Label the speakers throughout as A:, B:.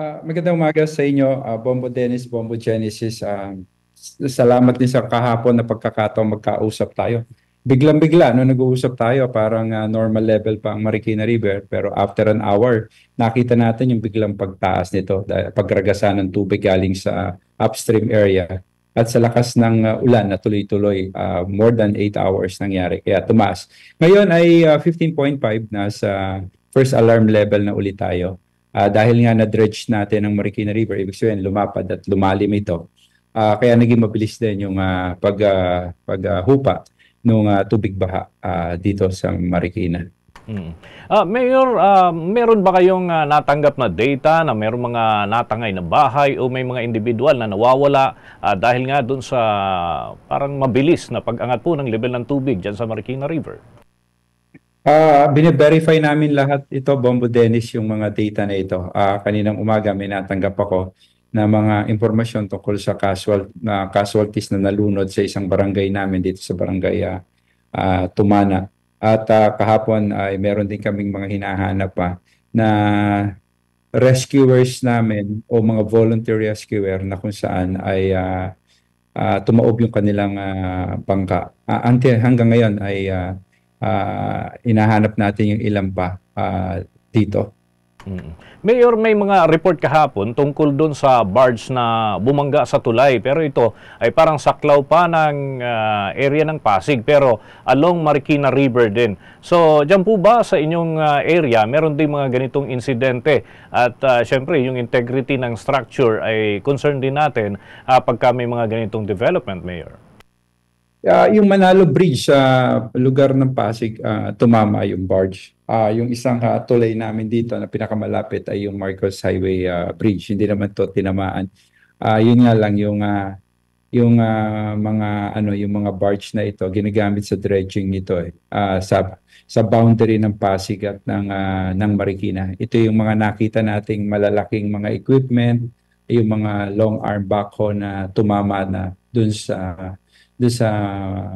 A: Uh, magandang umaga sa inyo, uh, Bombo Dennis, Bombo Genesis. Um, uh, salamat din sa kahapon na pagkakataon magkausap tayo. Biglang-bigla, no, nag-uusap tayo, parang uh, normal level pa ang Marikina River, pero after an hour, nakita natin yung biglang pagtaas nito, pagragasan ng tubig galing sa upstream area at sa lakas ng uh, ulan na tuloy-tuloy uh, more than 8 hours nangyari kaya tumaas. Ngayon ay uh, 15.5 na sa first alarm level na ulit tayo. Uh, dahil nga na-dredge natin ang Marikina River, ibig sabihin lumapad at lumalim ito. Uh, kaya naging mabilis din yung uh, pag, uh, paghupa uh, ng uh, tubig baha uh, dito sa Marikina. Hmm.
B: Uh, Mayor, uh, meron ba kayong uh, natanggap na data na merong mga natangay na bahay o may mga individual na nawawala uh, dahil nga doon sa parang mabilis na pag-angat po ng level ng tubig dyan sa Marikina River?
A: Ah, bine-verify namin lahat ito, Bombo Dennis, yung mga data na ito. Ah, kaninang umaga may natanggap ako na mga impormasyon tungkol sa casual na casualties na nalunod sa isang barangay namin dito sa barangay ah, ah, Tumana. At ah, kahapon ay meron din kaming mga hinahanap pa ah, na rescuers namin o mga volunteer rescuer na kung saan ay ah, ah, tumaob yung kanilang ah, bangka. Ah, ante- hanggang ngayon ay ah, uh, inahanap natin yung ilan pa uh, ah, dito. Mm. Mayor,
B: may mga report kahapon tungkol doon sa barge na bumangga sa tulay pero ito ay parang saklaw pa ng uh, area ng Pasig pero along Marikina River din. So, diyan po ba sa inyong uh, area meron din mga ganitong insidente at uh, syempre yung integrity ng structure ay concern din natin uh, pagka may mga ganitong development, Mayor?
A: uh, yung Manalo Bridge sa uh, lugar ng Pasig, uh, tumama yung barge. Uh, yung isang uh, tulay namin dito na pinakamalapit ay yung Marcos Highway uh, Bridge. Hindi naman to tinamaan. Uh, yun nga lang yung uh, yung uh, mga ano yung mga barge na ito ginagamit sa dredging nito eh uh, sa sa boundary ng Pasig at ng uh, ng Marikina. Ito yung mga nakita nating malalaking mga equipment, yung mga long arm backhoe na tumama na doon sa uh, doon sa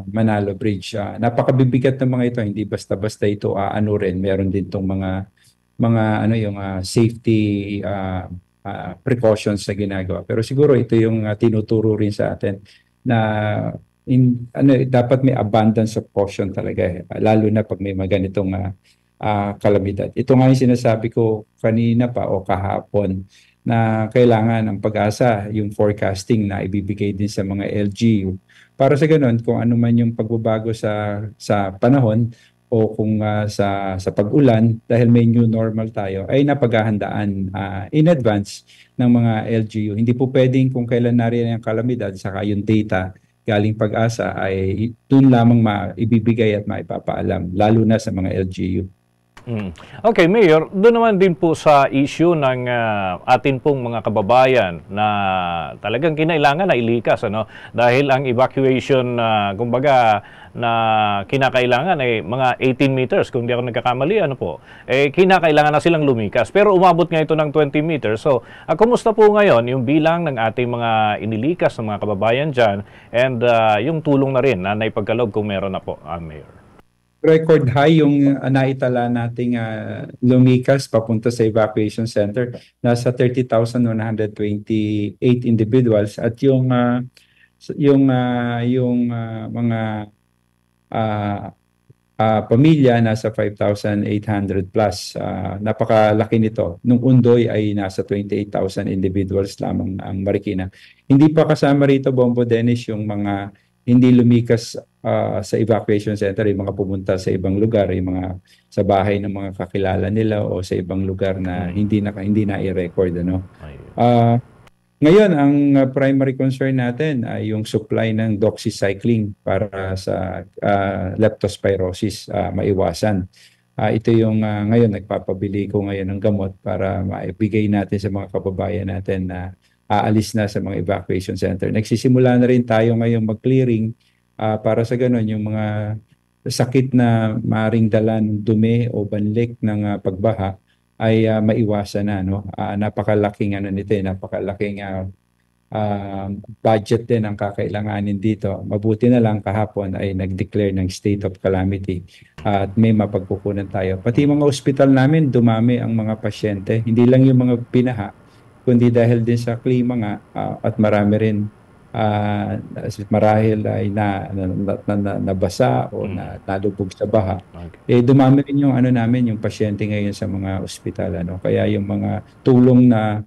A: Manalo Bridge. Uh, napakabibigat ng mga ito, hindi basta-basta ito aano ah, uh, rin. Meron din tong mga mga ano yung uh, safety uh, uh, precautions sa ginagawa. Pero siguro ito yung uh, tinuturo rin sa atin na in, ano dapat may abundance of caution talaga eh, lalo na pag may mga ganitong uh, uh, kalamidad. Ito nga yung sinasabi ko kanina pa o kahapon na kailangan ang pag-asa yung forecasting na ibibigay din sa mga LGU para sa ganun, kung ano man yung pagbabago sa sa panahon o kung uh, sa sa pag-ulan dahil may new normal tayo ay napaghahandaan uh, in advance ng mga LGU. Hindi po pwedeng kung kailan nariyan ang kalamidad saka yung data galing pag-asa ay doon lamang maibibigay at maipapaalam lalo na sa mga LGU. Mm. Okay, Mayor, doon naman din po sa issue
B: ng uh, atin pong mga kababayan na talagang kinailangan na ilikas ano dahil ang evacuation uh, kumbaga na kinakailangan ay mga 18 meters kung di ako nagkakamali ano po eh kinakailangan na silang lumikas pero umabot nga ito ng 20 meters so uh, kumusta po ngayon yung bilang ng ating mga inilikas ng mga kababayan diyan and uh, yung tulong na rin na naipagkalog kung meron na po uh, mayor
A: record high yung uh, naitala nating uh, ah, lumikas papunta sa evacuation center. Nasa 30,128 individuals at yung uh, yung uh, yung uh, mga uh, uh, pamilya nasa 5,800 plus. Uh, napakalaki nito. Nung Undoy ay nasa 28,000 individuals lamang ang Marikina. Hindi pa kasama rito Bombo Dennis yung mga hindi lumikas uh, sa evacuation center, yung mga pumunta sa ibang lugar, yung mga sa bahay ng mga kakilala nila o sa ibang lugar na mm. hindi na hindi na i-record ano. Uh, ngayon ang ah, primary concern natin ay yung supply ng doxycycline para sa uh, leptospirosis uh, maiwasan. Uh, ito yung uh, ngayon nagpapabili ko ngayon ng gamot para maibigay natin sa mga kababayan natin na aalis na sa mga evacuation center. Nagsisimula na rin tayo ngayon mag-clearing uh, para sa ganun yung mga sakit na maaring dala ng dumi o banlik ng uh, pagbaha ay uh, maiwasan na no uh, napakalaking ano nito eh, napakalaking uh, uh, budget din ang kakailanganin dito mabuti na lang kahapon ay nag-declare ng state of calamity uh, at may mapagkukunan tayo pati mga ospital namin dumami ang mga pasyente hindi lang yung mga pinaha kundi dahil din sa klima nga uh, at marami rin uh, marahil ay na, na, na, na, nabasa o mm. na, nalubog sa baha, okay. eh dumami rin yung ano namin, yung pasyente ngayon sa mga ospital. Ano? Kaya yung mga tulong na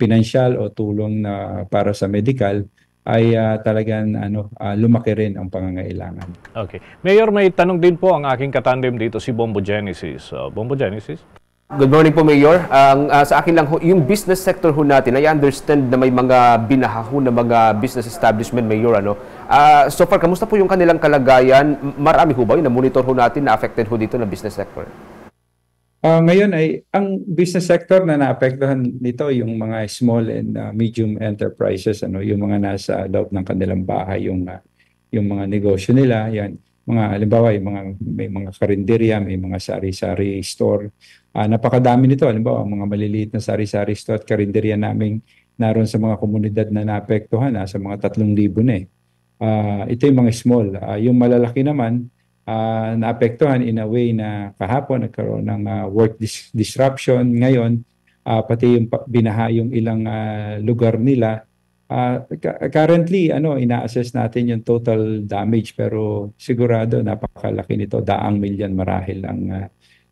A: pinansyal o tulong na para sa medical, ay uh, talagang ano uh, lumaki rin ang pangangailangan. Okay. Mayor, may tanong din po ang aking
B: katandem dito si Bombo Genesis. Uh, Bombo Genesis? Good morning po, Mayor. Ang uh, sa akin lang ho, yung business sector ho natin, I understand na may mga binaha ho na mga business establishment, Mayor. Ano? Uh, so far, kamusta po yung kanilang kalagayan? Marami ho ba yung na-monitor ho natin na affected ho dito ng business sector?
A: Uh, ngayon ay ang business sector na naapektuhan nito yung mga small and uh, medium enterprises ano yung mga nasa loob ng kanilang bahay yung uh, yung mga negosyo nila yan mga halimbawa yung mga may mga karinderya, may mga sari-sari store. Uh, napakadami nito halimbawa mga maliliit na sari-sari store at karinderya naming naroon sa mga komunidad na naapektuhan na ah, sa mga 3,000 na eh. Uh, ito yung mga small. Uh, yung malalaki naman uh, naapektuhan in a way na kahapon nagkaroon ng uh, work dis- disruption ngayon uh, pati yung binaha yung ilang uh, lugar nila Uh, currently, ano, ina-assess natin yung total damage pero sigurado napakalaki nito, daang milyon marahil ang uh,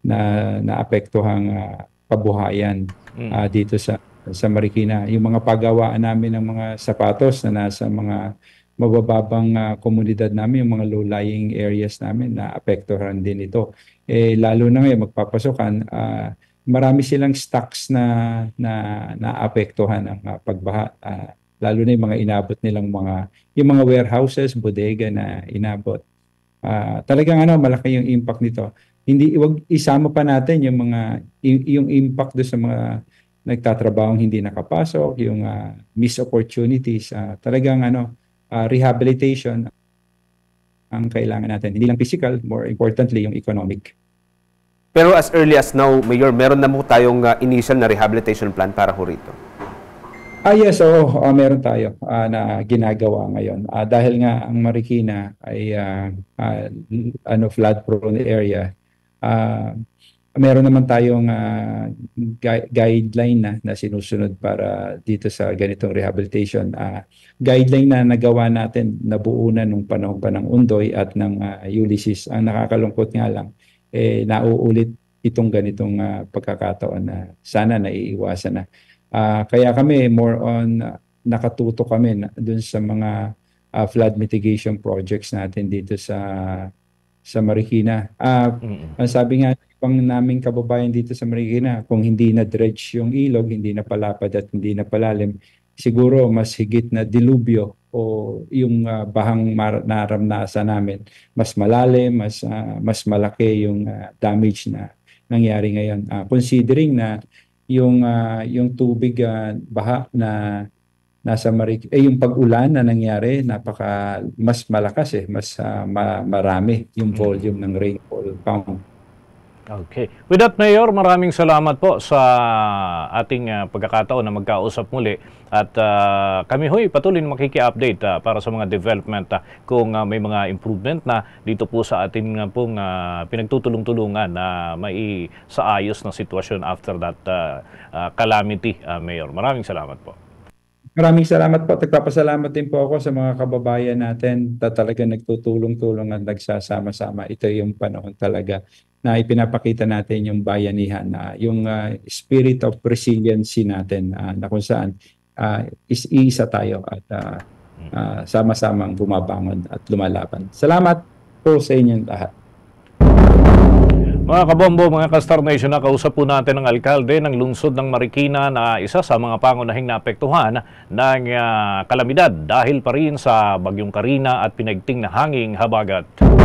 A: na naapektuhang uh, kabuhayan uh, dito sa sa Marikina. Yung mga paggawaan namin ng mga sapatos na nasa mga mabababang uh, komunidad namin, yung mga low-lying areas namin, naapektuhan din ito. Eh, lalo na ngayon, magpapasokan, uh, marami silang stocks na na naapektuhan ng uh, pagbaha. Uh, lalo na yung mga inabot nilang mga, yung mga warehouses, bodega na inabot. Uh, talagang ano, malaki yung impact nito. Hindi, wag isama pa natin yung mga, yung impact do sa mga nagtatrabaho hindi nakapasok, yung uh, missed opportunities, uh, talagang ano, uh, rehabilitation ang kailangan natin. Hindi lang physical, more importantly, yung economic.
B: Pero as early as now, Mayor, meron na po tayong uh, initial na rehabilitation plan para ho rito.
A: Ah, yes, oo. Oh, uh, meron tayo uh, na ginagawa ngayon. Uh, dahil nga ang Marikina ay uh, uh, ano, flood-prone area, uh, meron naman tayong uh, gu- guideline na, na sinusunod para dito sa ganitong rehabilitation. Uh, guideline na nagawa natin, nabuo na nung panahon pa ng Undoy at ng uh, Ulysses. Ang nakakalungkot nga lang, eh, nauulit itong ganitong uh, pagkakataon na sana naiiwasan na. Uh, kaya kami more on uh, nakatuto kami doon sa mga uh, flood mitigation projects natin dito sa sa Marikina. Uh, mm-hmm. Ang sabi nga ibang naming kababayan dito sa Marikina, kung hindi na dredge yung ilog, hindi na palapad at hindi na palalim, siguro mas higit na dilubyo o yung uh, bahang mar- naramnasan namin. Mas malalim, mas uh, mas malaki yung uh, damage na nangyari ngayon. Uh, considering na yung uh, yung tubig uh, baha na nasa Marikina eh yung pag-ulan na nangyari napaka mas malakas eh mas uh, ma- marami yung mm. volume ng rainfall count Okay. With that, Mayor, maraming salamat
B: po sa ating uh, pagkakataon na magkausap muli. At uh, kami ho'y patuloy na makiki-update uh, para sa mga development uh, kung uh, may mga improvement na dito po sa ating uh, pong uh, pinagtutulong-tulungan na uh, mai sa ayos na sitwasyon after that uh, uh, calamity, uh, Mayor. Maraming salamat po.
A: Maraming salamat po. Nagpapasalamat din po ako sa mga kababayan natin na talaga nagtutulong-tulong at nagsasama-sama. Ito yung panahon talaga na ipinapakita natin yung bayanihan, na uh, yung uh, spirit of resiliency natin uh, na kung saan uh, ah, is-isa tayo at uh, uh, sama-samang bumabangon at lumalaban. Salamat po sa inyong lahat.
B: Mga kabombo, mga ka-Star Nation, nakausap po natin ang alkalde ng lungsod ng Marikina na isa sa mga pangunahing naapektuhan ng uh, kalamidad dahil pa rin sa bagyong Karina at pinagting na hanging habagat.